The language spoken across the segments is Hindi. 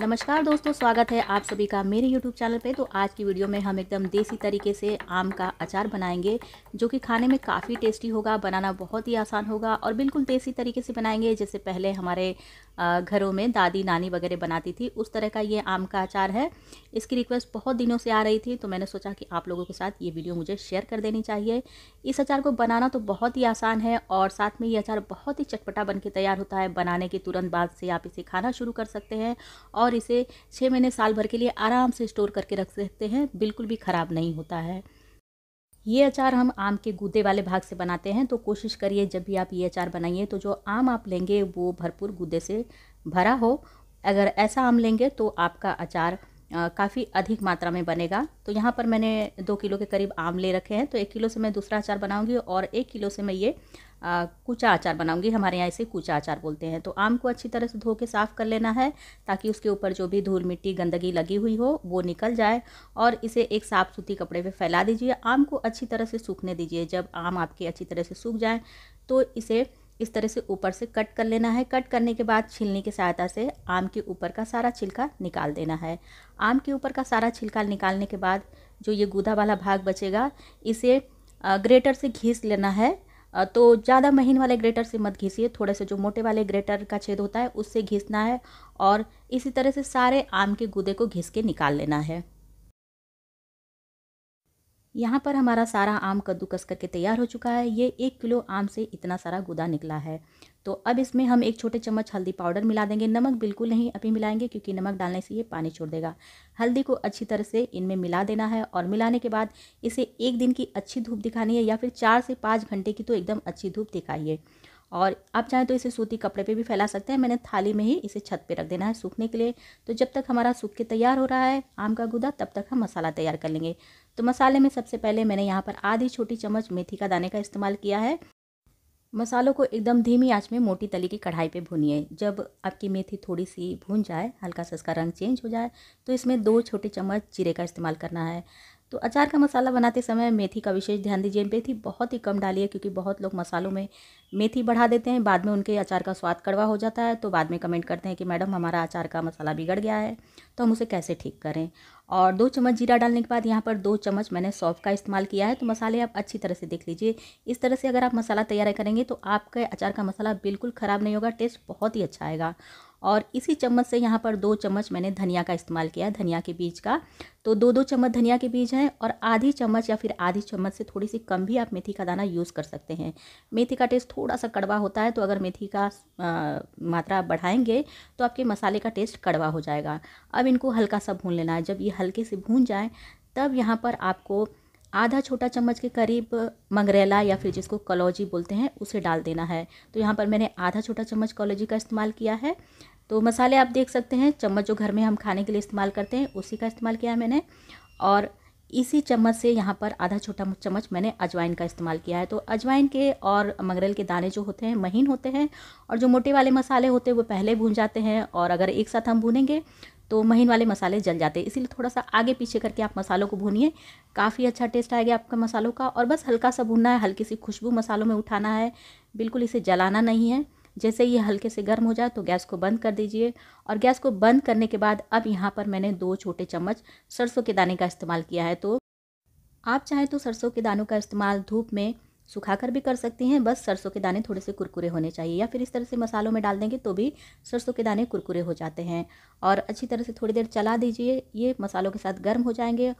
नमस्कार दोस्तों स्वागत है आप सभी का मेरे YouTube चैनल पे तो आज की वीडियो में हम एकदम देसी तरीके से आम का अचार बनाएंगे जो कि खाने में काफ़ी टेस्टी होगा बनाना बहुत ही आसान होगा और बिल्कुल देसी तरीके से बनाएंगे जैसे पहले हमारे घरों में दादी नानी वगैरह बनाती थी उस तरह का ये आम का अचार है इसकी रिक्वेस्ट बहुत दिनों से आ रही थी तो मैंने सोचा कि आप लोगों के साथ ये वीडियो मुझे शेयर कर देनी चाहिए इस अचार को बनाना तो बहुत ही आसान है और साथ में ये अचार बहुत ही चटपटा बन के तैयार होता है बनाने के तुरंत बाद से आप इसे खाना शुरू कर सकते हैं और इसे छः महीने साल भर के लिए आराम से स्टोर करके रख सकते हैं बिल्कुल भी ख़राब नहीं होता है ये अचार हम आम के गूदे वाले भाग से बनाते हैं तो कोशिश करिए जब भी आप ये अचार बनाइए तो जो आम आप लेंगे वो भरपूर गूदे से भरा हो अगर ऐसा आम लेंगे तो आपका अचार काफ़ी अधिक मात्रा में बनेगा तो यहाँ पर मैंने दो किलो के करीब आम ले रखे हैं तो एक किलो से मैं दूसरा अचार बनाऊँगी और एक किलो से मैं ये आ, कुचा अचार बनाऊंगी हमारे यहाँ इसे कुचा अचार बोलते हैं तो आम को अच्छी तरह से धो के साफ़ कर लेना है ताकि उसके ऊपर जो भी धूल मिट्टी गंदगी लगी हुई हो वो निकल जाए और इसे एक साफ़ सुथरी कपड़े पे फैला दीजिए आम को अच्छी तरह से सूखने दीजिए जब आम आपके अच्छी तरह से सूख जाए तो इसे इस तरह से ऊपर से कट कर लेना है कट करने के बाद छिलने की सहायता से आम के ऊपर का सारा छिलका निकाल देना है आम के ऊपर का सारा छिलका निकालने के बाद जो ये गूदा वाला भाग बचेगा इसे ग्रेटर से घीस लेना है तो ज़्यादा महीन वाले ग्रेटर से मत घिसिए थोड़े से जो मोटे वाले ग्रेटर का छेद होता है उससे घिसना है और इसी तरह से सारे आम के गुदे को घिस के निकाल लेना है यहाँ पर हमारा सारा आम कद्दूकस करके तैयार हो चुका है ये एक किलो आम से इतना सारा गुदा निकला है तो अब इसमें हम एक छोटे चम्मच हल्दी पाउडर मिला देंगे नमक बिल्कुल नहीं अभी मिलाएंगे क्योंकि नमक डालने से ये पानी छोड़ देगा हल्दी को अच्छी तरह से इनमें मिला देना है और मिलाने के बाद इसे एक दिन की अच्छी धूप दिखानी है या फिर चार से पाँच घंटे की तो एकदम अच्छी धूप दिखाइए और आप चाहें तो इसे सूती कपड़े पे भी फैला सकते हैं मैंने थाली में ही इसे छत पे रख देना है सूखने के लिए तो जब तक हमारा सूख के तैयार हो रहा है आम का गुदा तब तक हम मसाला तैयार कर लेंगे तो मसाले में सबसे पहले मैंने यहाँ पर आधी छोटी चम्मच मेथी का दाने का इस्तेमाल किया है मसालों को एकदम धीमी आँच में मोटी तली की कढ़ाई पर भूनिए जब आपकी मेथी थोड़ी सी भून जाए हल्का सा इसका रंग चेंज हो जाए तो इसमें दो छोटे चम्मच जीरे का इस्तेमाल करना है तो अचार का मसाला बनाते समय मेथी का विशेष ध्यान दीजिए मेथी बहुत ही कम डालिए क्योंकि बहुत लोग मसालों में मेथी बढ़ा देते हैं बाद में उनके अचार का स्वाद कड़वा हो जाता है तो बाद में कमेंट करते हैं कि मैडम हमारा अचार का मसाला बिगड़ गया है तो हम उसे कैसे ठीक करें और दो चम्मच जीरा डालने के बाद यहाँ पर दो चम्मच मैंने सौंफ का इस्तेमाल किया है तो मसाले आप अच्छी तरह से देख लीजिए इस तरह से अगर आप मसाला तैयार करेंगे तो आपके अचार का मसाला बिल्कुल ख़राब नहीं होगा टेस्ट बहुत ही अच्छा आएगा और इसी चम्मच से यहाँ पर दो चम्मच मैंने धनिया का इस्तेमाल किया धनिया के बीज का तो दो दो चम्मच धनिया के बीज हैं और आधी चम्मच या फिर आधी चम्मच से थोड़ी सी कम भी आप मेथी का दाना यूज़ कर सकते हैं मेथी का टेस्ट थोड़ा सा कड़वा होता है तो अगर मेथी का आ, मात्रा बढ़ाएंगे तो आपके मसाले का टेस्ट कड़वा हो जाएगा अब इनको हल्का सा भून लेना है जब ये हल्के से भून जाए तब यहाँ पर आपको आधा छोटा चम्मच के करीब मंगरेला या फिर जिसको कलौजी बोलते हैं उसे डाल देना है तो यहाँ पर मैंने आधा छोटा चम्मच कलौजी का इस्तेमाल किया है तो मसाले आप देख सकते हैं चम्मच जो घर में हम खाने के लिए इस्तेमाल करते हैं उसी का इस्तेमाल किया है मैंने और इसी चम्मच से यहाँ पर आधा छोटा चम्मच मैंने अजवाइन का इस्तेमाल किया है तो अजवाइन के और मंगरेल के दाने जो होते हैं महीन होते हैं और जो मोटे वाले मसाले होते हैं वो पहले भून जाते हैं और अगर एक साथ हम भूनेंगे तो महीन वाले मसाले जल जाते हैं इसीलिए थोड़ा सा आगे पीछे करके आप मसालों को भूनिए काफ़ी अच्छा टेस्ट आएगा आपका मसालों का और बस हल्का सा भूनना है हल्की सी खुशबू मसालों में उठाना है बिल्कुल इसे जलाना नहीं है जैसे ये हल्के से गर्म हो जाए तो गैस को बंद कर दीजिए और गैस को बंद करने के बाद अब यहाँ पर मैंने दो छोटे चम्मच सरसों के दाने का इस्तेमाल किया है तो आप चाहें तो सरसों के दानों का इस्तेमाल धूप में सुखाकर भी कर सकती हैं बस सरसों के दाने थोड़े से कुरकुरे होने चाहिए या फिर इस तरह से मसालों में डाल देंगे तो भी सरसों के दाने कुरकुरे हो जाते हैं और अच्छी तरह से थोड़ी देर चला दीजिए ये मसालों के साथ गर्म हो जाएंगे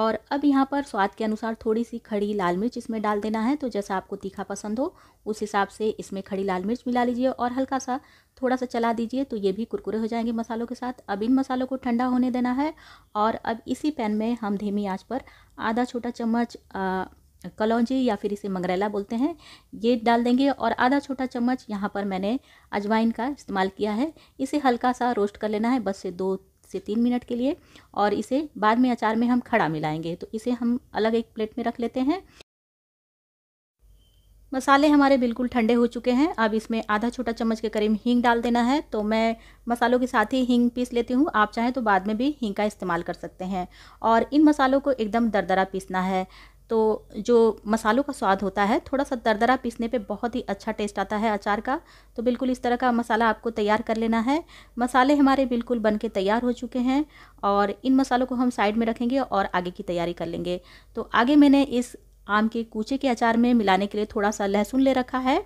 और अब यहाँ पर स्वाद के अनुसार थोड़ी सी खड़ी लाल मिर्च इसमें डाल देना है तो जैसा आपको तीखा पसंद हो उस हिसाब से इसमें खड़ी लाल मिर्च मिला लीजिए और हल्का सा थोड़ा सा चला दीजिए तो ये भी कुरकुरे हो जाएंगे मसालों के साथ अब इन मसालों को ठंडा होने देना है और अब इसी पैन में हम धीमी आँच पर आधा छोटा चम्मच कलौजी या फिर इसे मंगरेला बोलते हैं ये डाल देंगे और आधा छोटा चम्मच यहाँ पर मैंने अजवाइन का इस्तेमाल किया है इसे हल्का सा रोस्ट कर लेना है बस से दो से तीन मिनट के लिए और इसे बाद में अचार में हम खड़ा मिलाएंगे तो इसे हम अलग एक प्लेट में रख लेते हैं मसाले हमारे बिल्कुल ठंडे हो चुके हैं अब इसमें आधा छोटा चम्मच के करीब हींग डाल देना है तो मैं मसालों के साथ ही हींग पीस लेती हूँ आप चाहें तो बाद में भी हींग का इस्तेमाल कर सकते हैं और इन मसालों को एकदम दरदरा पीसना है तो जो मसालों का स्वाद होता है थोड़ा सा दरदरा पीसने पे बहुत ही अच्छा टेस्ट आता है अचार का तो बिल्कुल इस तरह का मसाला आपको तैयार कर लेना है मसाले हमारे बिल्कुल बन के तैयार हो चुके हैं और इन मसालों को हम साइड में रखेंगे और आगे की तैयारी कर लेंगे तो आगे मैंने इस आम के कूचे के अचार में मिलाने के लिए थोड़ा सा लहसुन ले रखा है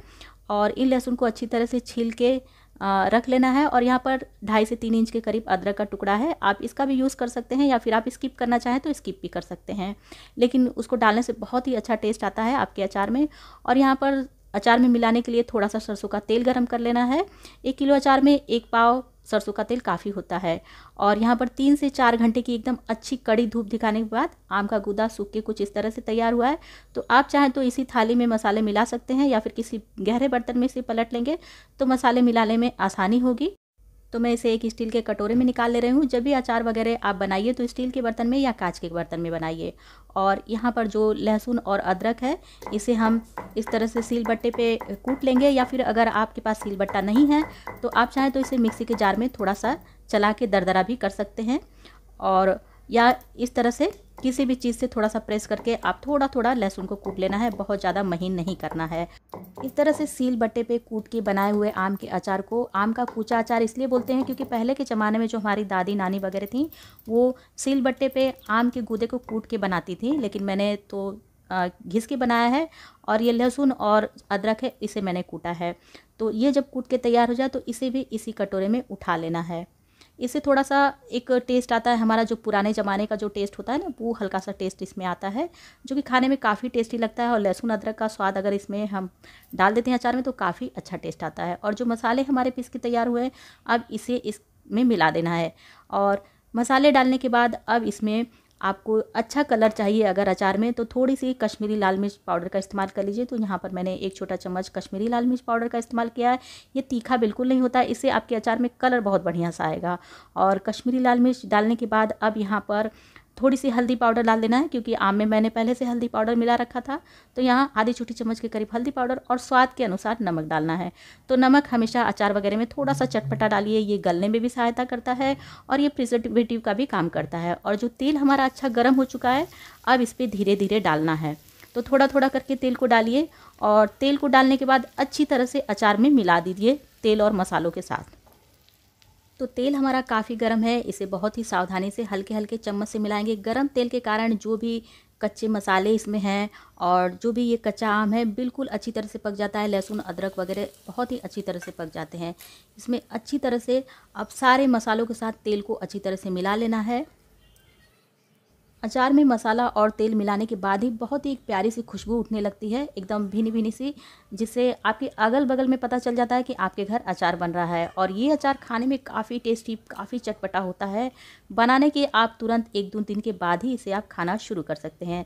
और इन लहसुन को अच्छी तरह से छील के रख लेना है और यहाँ पर ढाई से तीन इंच के करीब अदरक का टुकड़ा है आप इसका भी यूज़ कर सकते हैं या फिर आप स्किप करना चाहें तो स्किप भी कर सकते हैं लेकिन उसको डालने से बहुत ही अच्छा टेस्ट आता है आपके अचार में और यहाँ पर अचार में मिलाने के लिए थोड़ा सा सरसों का तेल गरम कर लेना है एक किलो अचार में एक पाव सरसों का तेल काफ़ी होता है और यहाँ पर तीन से चार घंटे की एकदम अच्छी कड़ी धूप दिखाने के बाद आम का गुदा सूख के कुछ इस तरह से तैयार हुआ है तो आप चाहें तो इसी थाली में मसाले मिला सकते हैं या फिर किसी गहरे बर्तन में इसे पलट लेंगे तो मसाले मिलाने में आसानी होगी तो मैं इसे एक स्टील के कटोरे में निकाल ले रही हूँ जब भी अचार वगैरह आप बनाइए तो स्टील के बर्तन में या कांच के बर्तन में बनाइए और यहाँ पर जो लहसुन और अदरक है इसे हम इस तरह से सील बट्टे पे कूट लेंगे या फिर अगर आपके पास सील बट्टा नहीं है तो आप चाहें तो इसे मिक्सी के जार में थोड़ा सा चला के दरदरा भी कर सकते हैं और या इस तरह से किसी भी चीज़ से थोड़ा सा प्रेस करके आप थोड़ा थोड़ा लहसुन को कूट लेना है बहुत ज़्यादा महीन नहीं करना है इस तरह से सील बट्टे पे कूट के बनाए हुए आम के अचार को आम का कूचा अचार इसलिए बोलते हैं क्योंकि पहले के ज़माने में जो हमारी दादी नानी वगैरह थी वो सील बट्टे पे आम के गूदे को कूट के बनाती थी लेकिन मैंने तो घिस के बनाया है और ये लहसुन और अदरक है इसे मैंने कूटा है तो ये जब कूट के तैयार हो जाए तो इसे भी इसी कटोरे में उठा लेना है इससे थोड़ा सा एक टेस्ट आता है हमारा जो पुराने ज़माने का जो टेस्ट होता है ना वो हल्का सा टेस्ट इसमें आता है जो कि खाने में काफ़ी टेस्टी लगता है और लहसुन अदरक का स्वाद अगर इसमें हम डाल देते हैं अचार में तो काफ़ी अच्छा टेस्ट आता है और जो मसाले हमारे पीस के तैयार हुए हैं अब इसे इसमें मिला देना है और मसाले डालने के बाद अब इसमें आपको अच्छा कलर चाहिए अगर अचार में तो थोड़ी सी कश्मीरी लाल मिर्च पाउडर का इस्तेमाल कर लीजिए तो यहाँ पर मैंने एक छोटा चम्मच कश्मीरी लाल मिर्च पाउडर का इस्तेमाल किया है ये तीखा बिल्कुल नहीं होता इससे आपके अचार में कलर बहुत बढ़िया सा आएगा और कश्मीरी लाल मिर्च डालने के बाद अब यहाँ पर थोड़ी सी हल्दी पाउडर डाल देना है क्योंकि आम में मैंने पहले से हल्दी पाउडर मिला रखा था तो यहाँ आधी छोटी चम्मच के करीब हल्दी पाउडर और स्वाद के अनुसार नमक डालना है तो नमक हमेशा अचार वगैरह में थोड़ा सा चटपटा डालिए ये गलने में भी सहायता करता है और ये प्रिजर्वेटिव का भी काम करता है और जो तेल हमारा अच्छा गर्म हो चुका है अब इस पर धीरे धीरे डालना है तो थोड़ा थोड़ा करके तेल को डालिए और तेल को डालने के बाद अच्छी तरह से अचार में मिला दीजिए तेल और मसालों के साथ तो तेल हमारा काफ़ी गर्म है इसे बहुत ही सावधानी से हल्के हल्के चम्मच से मिलाएंगे गर्म तेल के कारण जो भी कच्चे मसाले इसमें हैं और जो भी ये कच्चा आम है बिल्कुल अच्छी तरह से पक जाता है लहसुन अदरक वगैरह बहुत ही अच्छी तरह से पक जाते हैं इसमें अच्छी तरह से अब सारे मसालों के साथ तेल को अच्छी तरह से मिला लेना है अचार में मसाला और तेल मिलाने के बाद ही बहुत ही प्यारी सी खुशबू उठने लगती है एकदम भीनी भीनी सी जिससे आपके अगल बगल में पता चल जाता है कि आपके घर अचार बन रहा है और ये अचार खाने में काफ़ी टेस्टी काफ़ी चटपटा होता है बनाने के आप तुरंत एक दो दिन के बाद ही इसे आप खाना शुरू कर सकते हैं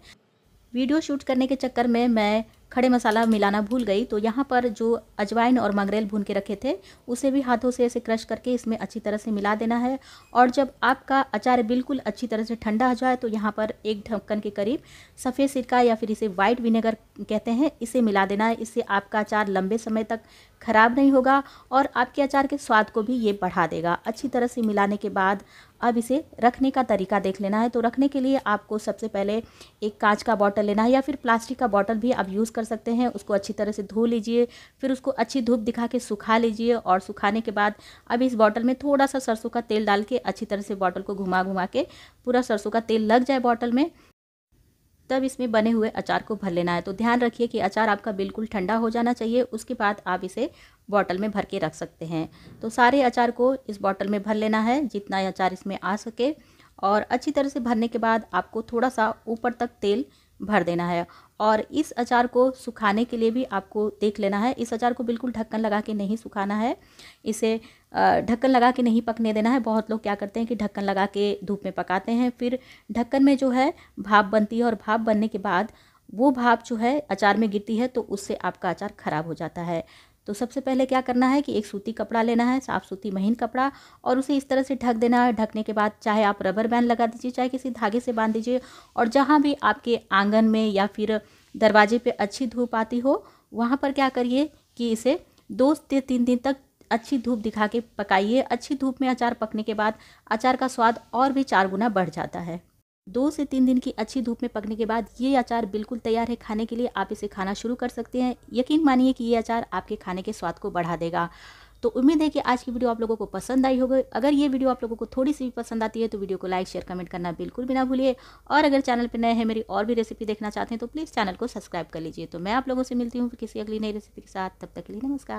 वीडियो शूट करने के चक्कर में मैं खड़े मसाला मिलाना भूल गई तो यहाँ पर जो अजवाइन और मंगरेल भून के रखे थे उसे भी हाथों से ऐसे क्रश करके इसमें अच्छी तरह से मिला देना है और जब आपका अचार बिल्कुल अच्छी तरह से ठंडा हो जाए तो यहाँ पर एक ढक्कन के करीब सफ़ेद सिरका या फिर इसे वाइट विनेगर कहते हैं इसे मिला देना है इससे आपका अचार लंबे समय तक खराब नहीं होगा और आपके अचार के स्वाद को भी ये बढ़ा देगा अच्छी तरह से मिलाने के बाद अब इसे रखने का तरीका देख लेना है तो रखने के लिए आपको सबसे पहले एक कांच का बॉटल लेना है या फिर प्लास्टिक का बॉटल भी आप यूज़ कर सकते हैं उसको अच्छी तरह से धो लीजिए फिर उसको अच्छी धूप दिखा के सुखा लीजिए और सुखाने के बाद अब इस बॉटल में थोड़ा सा सरसों का तेल डाल के अच्छी तरह से बॉटल को घुमा घुमा के पूरा सरसों का तेल लग जाए बॉटल में तब इसमें बने हुए अचार को भर लेना है तो ध्यान रखिए कि अचार आपका बिल्कुल ठंडा हो जाना चाहिए उसके बाद आप इसे बॉटल में भर के रख सकते हैं तो सारे अचार को इस बॉटल में भर लेना है जितना अचार इसमें आ सके और अच्छी तरह से भरने के बाद आपको थोड़ा सा ऊपर तक तेल भर देना है और इस अचार को सुखाने के लिए भी आपको देख लेना है इस अचार को बिल्कुल ढक्कन लगा के नहीं सुखाना है इसे ढक्कन लगा के नहीं पकने देना है बहुत लोग क्या करते हैं कि ढक्कन लगा के धूप में पकाते हैं फिर ढक्कन में जो है भाप बनती है और भाप बनने के बाद वो भाप जो है अचार में गिरती है तो उससे आपका अचार ख़राब हो जाता है तो सबसे पहले क्या करना है कि एक सूती कपड़ा लेना है साफ सूती महीन कपड़ा और उसे इस तरह से ढक देना है ढकने के बाद चाहे आप रबर बैंड लगा दीजिए चाहे किसी धागे से बांध दीजिए और जहाँ भी आपके आंगन में या फिर दरवाजे पर अच्छी धूप आती हो वहाँ पर क्या करिए कि इसे दो से तीन दिन तक अच्छी धूप दिखा के पकाइए अच्छी धूप में अचार पकने के बाद अचार का स्वाद और भी चार गुना बढ़ जाता है दो से तीन दिन की अच्छी धूप में पकने के बाद ये अचार बिल्कुल तैयार है खाने के लिए आप इसे खाना शुरू कर सकते हैं यकीन मानिए कि ये अचार आपके खाने के स्वाद को बढ़ा देगा तो उम्मीद है कि आज की वीडियो आप लोगों को पसंद आई होगी अगर ये वीडियो आप लोगों को थोड़ी सी भी पसंद आती है तो वीडियो को लाइक शेयर कमेंट करना बिल्कुल भी ना भूलिए और अगर चैनल पर नए हैं मेरी और भी रेसिपी देखना चाहते हैं तो प्लीज़ चैनल को सब्सक्राइब कर लीजिए तो मैं आप लोगों से मिलती हूँ किसी अगली नई रेसिपी के साथ तब तक के लिए नमस्कार